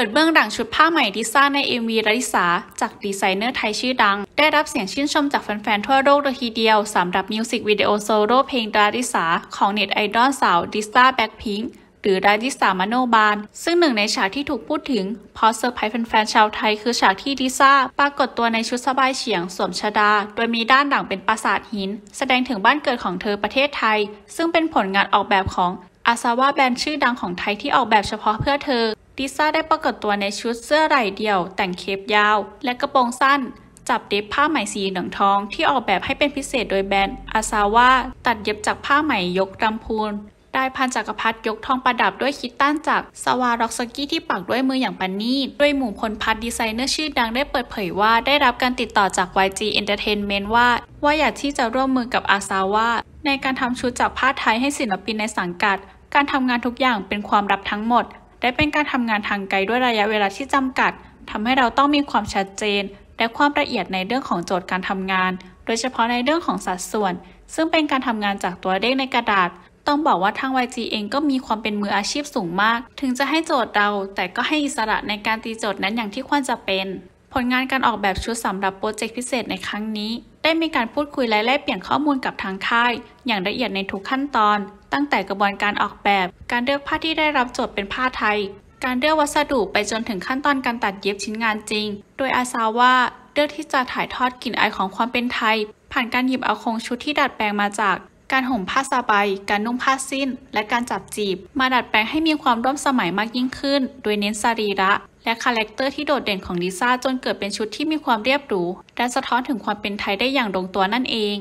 ปิดเบื้องหลังชุดผ้าใหม่ที่สาใน MV รดิสา จากดีไซเนอร์ไทยชื่อดัง ได้รับเสียงชื่นชมจากแฟนๆทั่วโลกเลยทีเดียวสำหรับมิวสิกวิดีโอโซโล่เพลงรดิสา ของเน็ตไอดอลสาว ดิซ่าแบ็คพิงหรือ ราดิสามโนบาล ซึ่งหนึ่งในฉากที่ถูกพูดถึงพอเซอร์ไพรส์แฟนๆชาวไทยคือฉากที่ดิซ่าปรากฏตัวในชุดสบายเฉียงสวมชดาโดยมีด้านหลังเป็นปราสาทหิน แสดงถึงบ้านเกิดของเธอประเทศไทย ซึ่งเป็นผลงานออกแบบของอาซาวาแบรนด์ชื่อดังของไทยที่ออกแบบเฉพาะเพื่อเธอดิซ่าได้ปรากฏตัวในชุดเสื้อไหล่เดี่ยวแต่งเคปยาว และกระโปรงสั้นจับเด็บผ้าไหมสีเหลืองทองที่ออกแบบให้เป็นพิเศษโดยแบรนด์อาซาว่าตัดเย็บจากผ้าไหมยกรำพูนได้พันจักรพรรดิยกทองประดับด้วยคิตตันจาก สวาร็อกสกี้ที่ปักด้วยมืออย่างปันนี่ด้วยหมู่พลพัฒดีไซเนอร์ชื่อดังได้เปิดเผยว่า ได้รับการติดต่อจาก YG Entertainment ว่า ว่าอยากที่จะร่วมมือกับอาซาว่าในการทำชุดจากผ้าไทยให้ศิลปินในสังกัด การทำงานทุกอย่างเป็นความรับทั้งหมดและเป็นการทำงานทางไกลด้วยระยะเวลาที่จำกัดทำให้เราต้องมีความชัดเจน และความละเอียดในเรื่องของโจทย์การทำงาน โดยเฉพาะในเรื่องของสัดส่วน ซึ่งเป็นการทำงานจากตัวเลขในกระดาษ ต้องบอกว่าทาง YG เองก็มีความเป็นมืออาชีพสูงมาก ถึงจะให้โจทย์เรา แต่ก็ให้อิสระในการตีโจทย์นั้นอย่างที่ควรจะเป็น ผลงานการออกแบบชุดสำหรับโปรเจกต์พิเศษในครั้งนี้ได้มีการพูดคุยและแลกเปลี่ยนข้อมูลกับทางค่าย อย่างละเอียดในทุกขั้นตอน ตั้งแต่กระบวนการออกแบบ การเลือกผ้าที่ได้รับโจทย์เป็นผ้าไทย การเลือกวัสดุไปจนถึงขั้นตอนการตัดเย็บชิ้นงานจริง โดยอาซาว่าเลือกที่จะถ่ายทอดกลิ่นอายของความเป็นไทย ผ่านการหยิบเอาโครงชุดที่ดัดแปลงมาจากการห่มผ้าสบายการนุ่งผ้าสิ้น และการจับจีบ มาดัดแปลงให้มีความร่วมสมัยมากยิ่งขึ้น โดยเน้นสรีระและคาแรคเตอร์ที่โดดเด่นของลิซ่าจนเกิดเป็นชุดที่มีความเรียบหรู และสะท้อนถึงความเป็นไทยได้อย่างลงตัวนั่นเอง